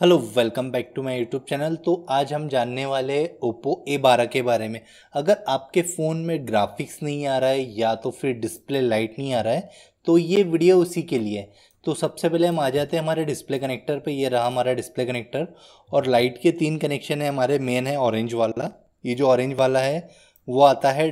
hello welcome back to my YouTube channel तो आज हम जानने वाले हैं ओप्पो ए बारह के बारे में अगर आपके फ़ोन में ग्राफिक्स नहीं आ रहा है या तो फिर डिस्प्ले लाइट नहीं आ रहा है तो ये वीडियो उसी के लिए है तो सबसे पहले हम आ जाते हैं हमारे डिस्प्ले कनेक्टर पे ये रहा हमारा डिस्प्ले कनेक्टर और लाइट के तीन कनेक्शन है हमारे मेन है ऑरेंज वाला ये जो ऑरेंज वाला है वो आता है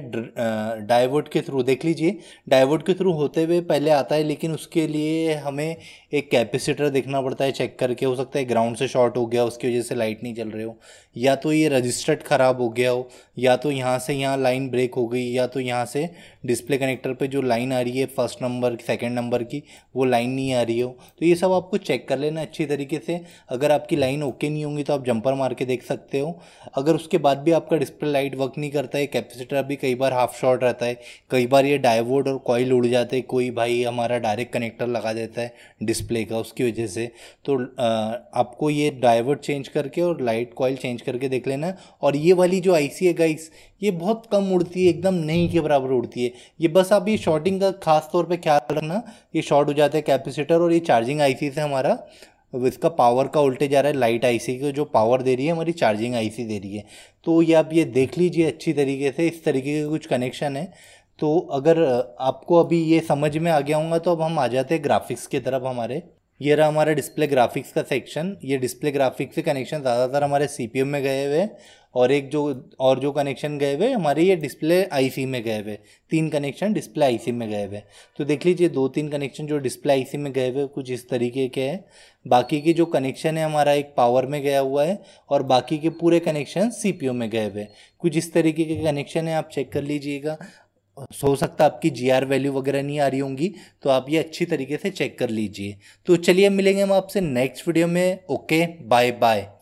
डायवर्ट के थ्रू देख लीजिए डाइवर्ट के थ्रू होते हुए पहले आता है लेकिन उसके लिए हमें एक कैपेसिटर देखना पड़ता है चेक करके हो सकता है ग्राउंड से शॉर्ट हो गया उसकी वजह से लाइट नहीं चल रही हो या तो ये रजिस्टर्ड ख़राब हो गया हो या तो यहाँ से यहाँ लाइन ब्रेक हो गई या तो यहाँ से डिस्प्ले कनेक्टर पर जो लाइन आ रही है फर्स्ट नंबर सेकेंड नंबर की वो लाइन नहीं आ रही हो तो ये सब आपको चेक कर लेना अच्छी तरीके से अगर आपकी लाइन ओके नहीं होंगी तो आप जंपर मार के देख सकते हो अगर उसके बाद भी आपका डिस्प्ले लाइट वर्क नहीं करता है कैपेसिटर भी कई बार हाफ शॉर्ट रहता है कई बार ये डायवोड और कॉयल उड़ जाते हैं कोई भाई हमारा डायरेक्ट कनेक्टर लगा देता है डिस्प्ले का उसकी वजह से तो आपको ये डाइवर्ट चेंज करके और लाइट कॉयल चेंज करके देख लेना और ये वाली जो सी है गाइस ये बहुत कम उड़ती है एकदम नहीं के बराबर उड़ती है ये बस आप ये शॉर्टिंग का खास तौर पे ख्याल रखना ये शॉर्ट हो जाता है कैपेसिटर और ये चार्जिंग आईसी से हमारा अब इसका पावर का वोल्टेज आ रहा है लाइट आईसी को जो पावर दे रही है हमारी चार्जिंग आईसी दे रही है तो ये आप ये देख लीजिए अच्छी तरीके से इस तरीके के कुछ कनेक्शन है तो अगर आपको अभी ये समझ में आ गया होगा तो अब हम आ जाते हैं ग्राफिक्स की तरफ हमारे ये रहा हमारा डिस्प्ले ग्राफिक्स का सेक्शन ये डिस्प्ले ग्राफिक्स के कनेक्शन ज़्यादातर हमारे सी में गए हुए और एक जो और जो कनेक्शन गए हुए हमारे ये डिस्प्ले आईसी में गए हुए तीन कनेक्शन डिस्प्ले आईसी में गए हुए तो देख लीजिए दो तीन कनेक्शन जो डिस्प्ले आईसी में गए हुए कुछ इस तरीके के हैं बाकी के जो कनेक्शन है हमारा एक पावर में गया हुआ है और बाकी के पूरे कनेक्शन सीपीयू में गए हुए कुछ इस तरीके के कनेक्शन है आप चेक कर लीजिएगा हो सकता है आपकी जी आर वैल्यू वगैरह नहीं आ रही होंगी तो आप ये अच्छी तरीके से चेक कर लीजिए तो चलिए मिलेंगे हम आपसे नेक्स्ट वीडियो में ओके बाय बाय